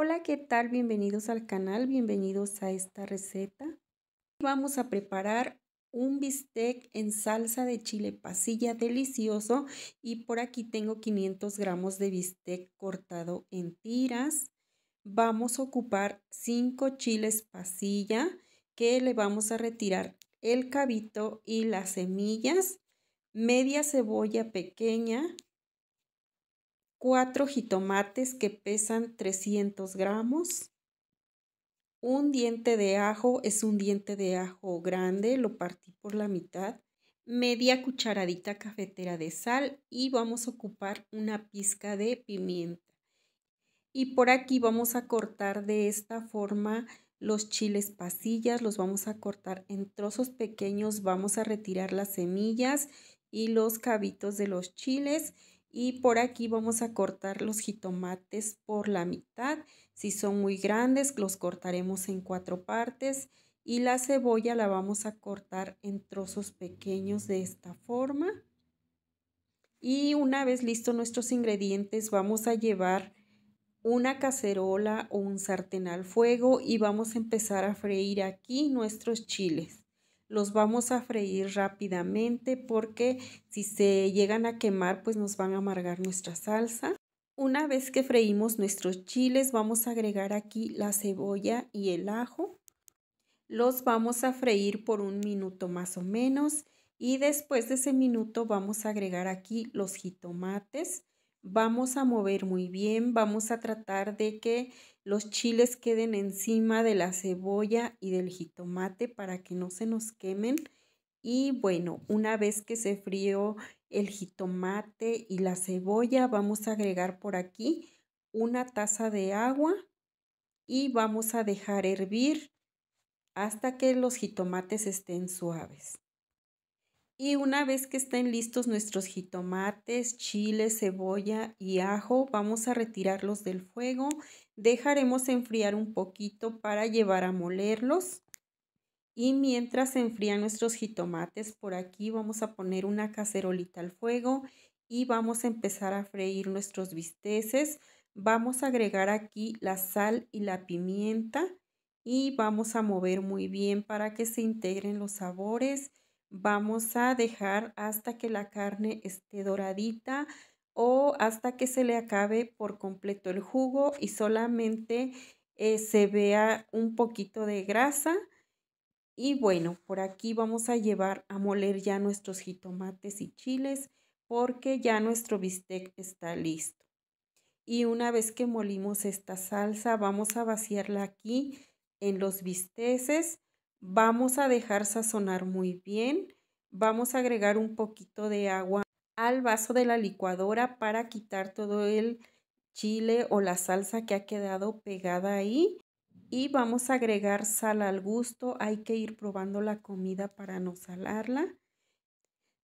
Hola, ¿qué tal? Bienvenidos al canal, bienvenidos a esta receta. Vamos a preparar un bistec en salsa de chile pasilla delicioso y por aquí tengo 500 gramos de bistec cortado en tiras. Vamos a ocupar 5 chiles pasilla que le vamos a retirar el cabito y las semillas, media cebolla pequeña, 4 jitomates que pesan 300 gramos. Un diente de ajo es un diente de ajo grande, lo partí por la mitad. Media cucharadita cafetera de sal y vamos a ocupar una pizca de pimienta. Y por aquí vamos a cortar de esta forma los chiles pasillas, los vamos a cortar en trozos pequeños, vamos a retirar las semillas y los cabitos de los chiles y por aquí vamos a cortar los jitomates por la mitad. Si son muy grandes, los cortaremos en cuatro partes. Y la cebolla la vamos a cortar en trozos pequeños de esta forma. Y una vez listos nuestros ingredientes, vamos a llevar una cacerola o un sartén al fuego y vamos a empezar a freír aquí nuestros chiles los vamos a freír rápidamente porque si se llegan a quemar pues nos van a amargar nuestra salsa. Una vez que freímos nuestros chiles vamos a agregar aquí la cebolla y el ajo. Los vamos a freír por un minuto más o menos y después de ese minuto vamos a agregar aquí los jitomates vamos a mover muy bien, vamos a tratar de que los chiles queden encima de la cebolla y del jitomate para que no se nos quemen. Y bueno, una vez que se frío el jitomate y la cebolla, vamos a agregar por aquí una taza de agua y vamos a dejar hervir hasta que los jitomates estén suaves. Y una vez que estén listos nuestros jitomates, chile, cebolla y ajo, vamos a retirarlos del fuego. Dejaremos enfriar un poquito para llevar a molerlos. Y mientras se enfrían nuestros jitomates, por aquí vamos a poner una cacerolita al fuego y vamos a empezar a freír nuestros bisteces. Vamos a agregar aquí la sal y la pimienta y vamos a mover muy bien para que se integren los sabores vamos a dejar hasta que la carne esté doradita o hasta que se le acabe por completo el jugo y solamente eh, se vea un poquito de grasa. Y bueno, por aquí vamos a llevar a moler ya nuestros jitomates y chiles porque ya nuestro bistec está listo. Y una vez que molimos esta salsa, vamos a vaciarla aquí en los bisteces Vamos a dejar sazonar muy bien. Vamos a agregar un poquito de agua al vaso de la licuadora para quitar todo el chile o la salsa que ha quedado pegada ahí. Y vamos a agregar sal al gusto. Hay que ir probando la comida para no salarla.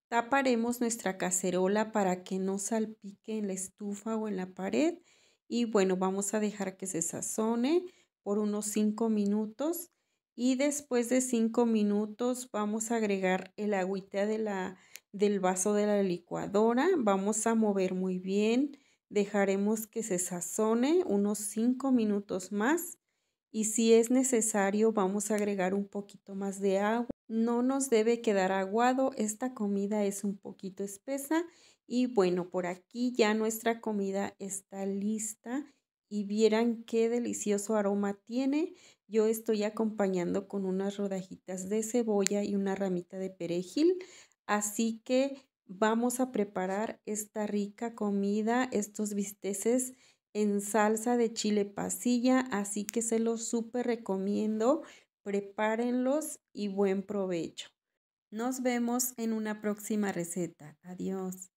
Taparemos nuestra cacerola para que no salpique en la estufa o en la pared. Y bueno, vamos a dejar que se sazone por unos 5 minutos y después de 5 minutos vamos a agregar el agüita de la, del vaso de la licuadora. Vamos a mover muy bien. Dejaremos que se sazone unos 5 minutos más y si es necesario vamos a agregar un poquito más de agua. No nos debe quedar aguado, esta comida es un poquito espesa y bueno, por aquí ya nuestra comida está lista y vieran qué delicioso aroma tiene yo estoy acompañando con unas rodajitas de cebolla y una ramita de perejil. Así que vamos a preparar esta rica comida, estos bisteces en salsa de chile pasilla, así que se los súper recomiendo. Prepárenlos y buen provecho. Nos vemos en una próxima receta. Adiós.